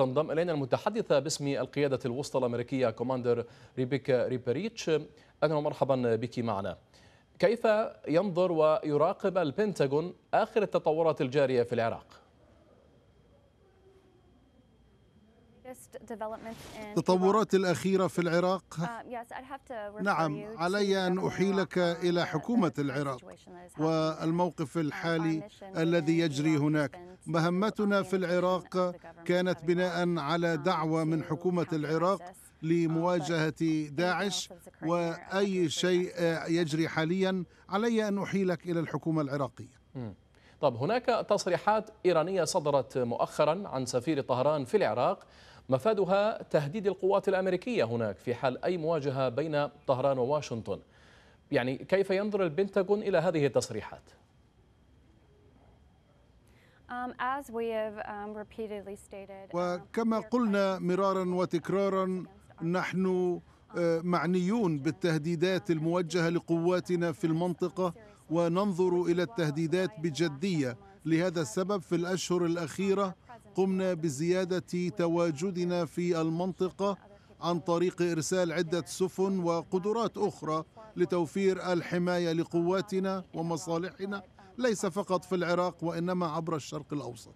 تنضم إلينا المتحدثة باسم القيادة الوسطى الأمريكية كوماندر ريبيكا ريبريتش أهلا ومرحبا بك معنا كيف ينظر ويراقب البنتاغون آخر التطورات الجارية في العراق؟ التطورات الأخيرة في العراق uh, نعم علي أن أحيلك إلى حكومة العراق والموقف الحالي الذي يجري هناك مهمتنا في العراق كانت بناء على um, دعوة من حكومة العراق um, لمواجهة داعش وأي شيء يجري حاليا علي أن أحيلك إلى الحكومة العراقية طب هناك تصريحات إيرانية صدرت مؤخرا عن سفير طهران في العراق مفادها تهديد القوات الأمريكية هناك في حال أي مواجهة بين طهران وواشنطن يعني كيف ينظر البنتاغون إلى هذه التصريحات؟ um, um, um, وكما قلنا مرارا وتكرارا نحن آه، معنيون بالتهديدات الموجهه لقواتنا في المنطقه وننظر الى التهديدات بجديه لهذا السبب في الاشهر الاخيره قمنا بزيادة تواجدنا في المنطقة عن طريق إرسال عدة سفن وقدرات أخرى لتوفير الحماية لقواتنا ومصالحنا ليس فقط في العراق وإنما عبر الشرق الأوسط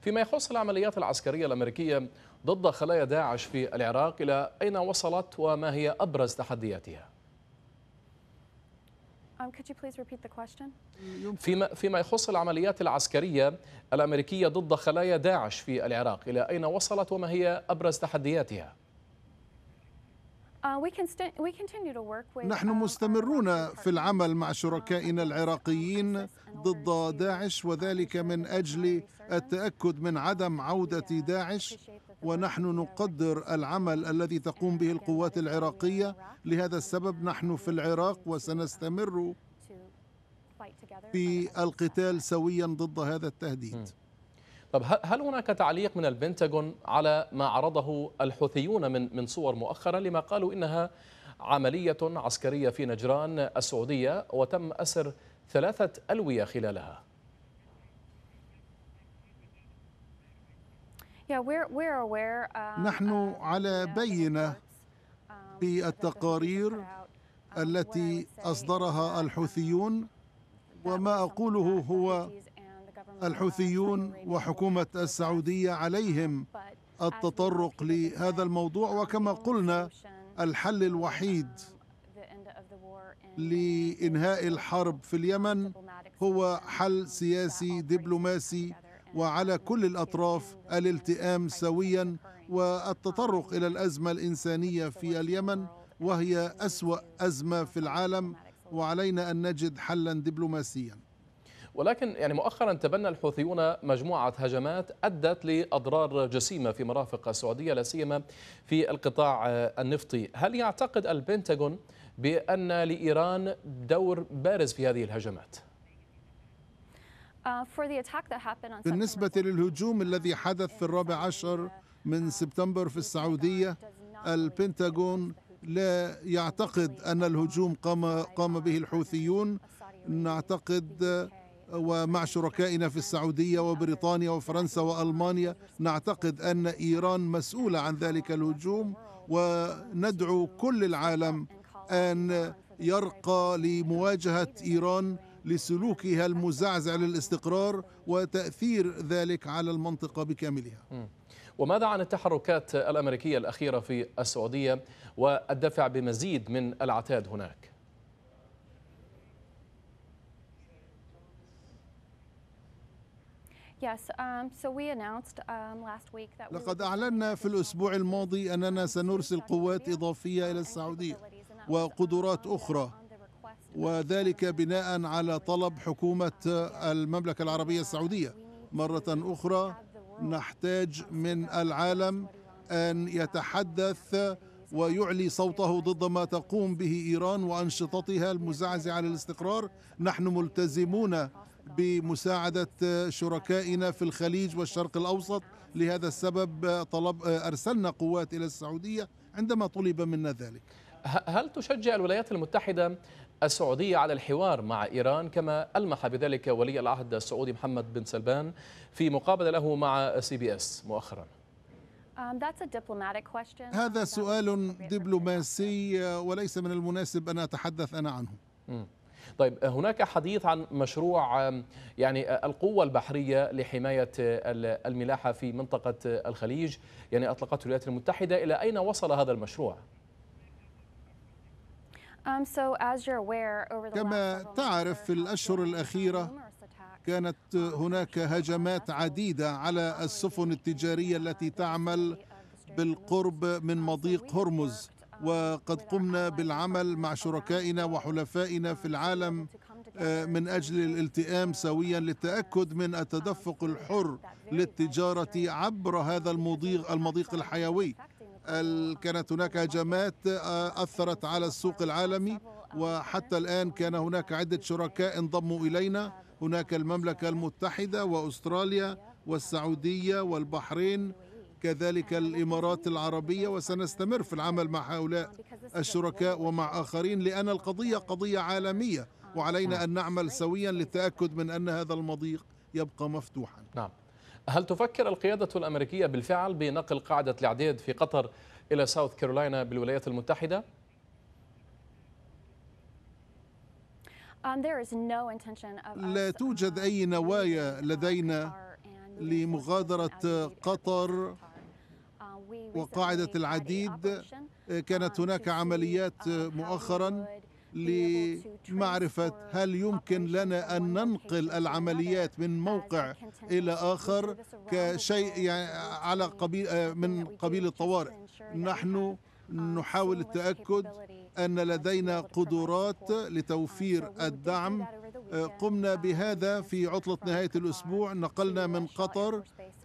فيما يخص العمليات العسكرية الأمريكية ضد خلايا داعش في العراق إلى أين وصلت وما هي أبرز تحدياتها؟ Um, فيما فيما يخص العمليات العسكرية الأمريكية ضد خلايا داعش في العراق إلى أين وصلت وما هي أبرز تحدياتها؟ uh, نحن uh, مستمرون في العمل مع شركائنا العراقيين ضد داعش وذلك من اجل التاكد من عدم عوده داعش ونحن نقدر العمل الذي تقوم به القوات العراقيه لهذا السبب نحن في العراق وسنستمر في القتال سويا ضد هذا التهديد طب هل هناك تعليق من البنتاغون على ما عرضه الحوثيون من من صور مؤخرا لما قالوا انها عمليه عسكريه في نجران السعوديه وتم اسر ثلاثه الويه خلالها Um, نحن على بينه بالتقارير um, um, التي اصدرها الحوثيون وما اقوله هو الحوثيون وحكومه السعوديه عليهم التطرق لهذا الموضوع وكما قلنا الحل الوحيد لانهاء الحرب في اليمن هو حل سياسي دبلوماسي وعلى كل الاطراف الالتئام سويا والتطرق الى الازمه الانسانيه في اليمن وهي اسوا ازمه في العالم وعلينا ان نجد حلا دبلوماسيا ولكن يعني مؤخرا تبنى الحوثيون مجموعه هجمات ادت لاضرار جسيمه في مرافق السعوديه لا سيما في القطاع النفطي، هل يعتقد البنتاغون بان لايران دور بارز في هذه الهجمات؟ آه، بالنسبة للهجوم الذي حدث في الرابع عشر من سبتمبر في السعودية البنتاغون لا يعتقد أن الهجوم قام, قام به الحوثيون نعتقد ومع شركائنا في السعودية وبريطانيا وفرنسا وألمانيا نعتقد أن إيران مسؤولة عن ذلك الهجوم وندعو كل العالم أن يرقى لمواجهة إيران لسلوكها المزعزع للاستقرار وتأثير ذلك على المنطقة بكاملها وماذا عن التحركات الأمريكية الأخيرة في السعودية والدفع بمزيد من العتاد هناك؟ um, um, لقد أعلنا في الأسبوع الماضي أننا سنرسل قوات إضافية إلى السعودية وقدرات أخرى وذلك بناء على طلب حكومة المملكة العربية السعودية مرة أخرى نحتاج من العالم أن يتحدث ويعلي صوته ضد ما تقوم به إيران وأنشطتها المزعزعة على الاستقرار نحن ملتزمون بمساعدة شركائنا في الخليج والشرق الأوسط لهذا السبب طلب أرسلنا قوات إلى السعودية عندما طلب منا ذلك هل تشجع الولايات المتحدة السعودية على الحوار مع إيران كما ألمح بذلك ولي العهد السعودي محمد بن سلمان في مقابلة له مع سي بي اس مؤخراً um, هذا سؤال دبلوماسي آه، وليس من المناسب أن أتحدث أنا عنه طيب هناك حديث عن مشروع يعني آه، القوة البحرية لحماية آه، الملاحة في منطقة الخليج يعني أطلقته الولايات المتحدة إلى أين وصل هذا المشروع؟ Um, كما تعرف في الأشهر الأخيرة كانت هناك هجمات عديدة على السفن التجارية التي um, تعمل بالقرب من um, مضيق هرمز وقد قمنا بالعمل مع شركائنا وحلفائنا في العالم آه، من أجل الالتئام سويا للتأكد من التدفق الحر للتجارة عبر هذا المضيق, المضيق الحيوي كانت هناك هجمات آه، أثرت على السوق العالمي وحتى الآن كان هناك عدة شركاء انضموا إلينا هناك المملكة المتحدة وأستراليا والسعودية والبحرين كذلك الإمارات العربية وسنستمر في العمل مع هؤلاء الشركاء ومع آخرين لأن القضية قضية عالمية وعلينا أن نعمل سويا للتأكد من أن هذا المضيق يبقى مفتوحا نعم. هل تفكر القيادة الأمريكية بالفعل بنقل قاعدة العديد في قطر إلى ساوث كارولاينا بالولايات المتحدة؟ um, لا توجد uh, أي نوايا لدينا لمغادرة uh, قطر وقاعدة العديد كانت um, هناك uh, عمليات مؤخرا لمعرفة هل يمكن لنا أن ننقل العمليات من موقع إلى آخر كشيء يعني على قبيل آه، من قبيل الطوارئ نحن uh, نحاول التأكد أن uh, لدينا قدرات um, لتوفير الدعم آه، قمنا uh, بهذا في عطلة نهاية الأسبوع نقلنا من قطر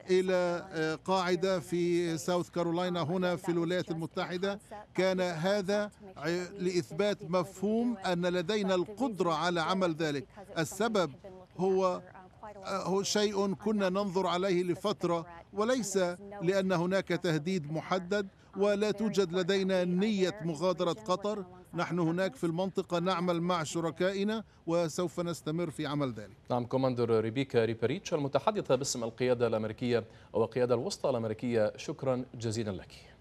إلى آه، قاعدة في ساوث كارولاينا هنا في الولايات المتحدة كان هذا لإثبات مفهوم أن لدينا القدرة على عمل ذلك السبب هو آه، هو شيء كنا ننظر عليه لفترة وليس لأن هناك تهديد محدد ولا توجد لدينا نية مغادرة قطر نحن هناك في المنطقة نعمل مع شركائنا وسوف نستمر في عمل ذلك نعم كوماندر ريبيكا ريبريتش المتحدثة باسم القيادة الأمريكية أو القيادة الوسطى الأمريكية شكرا جزيلا لك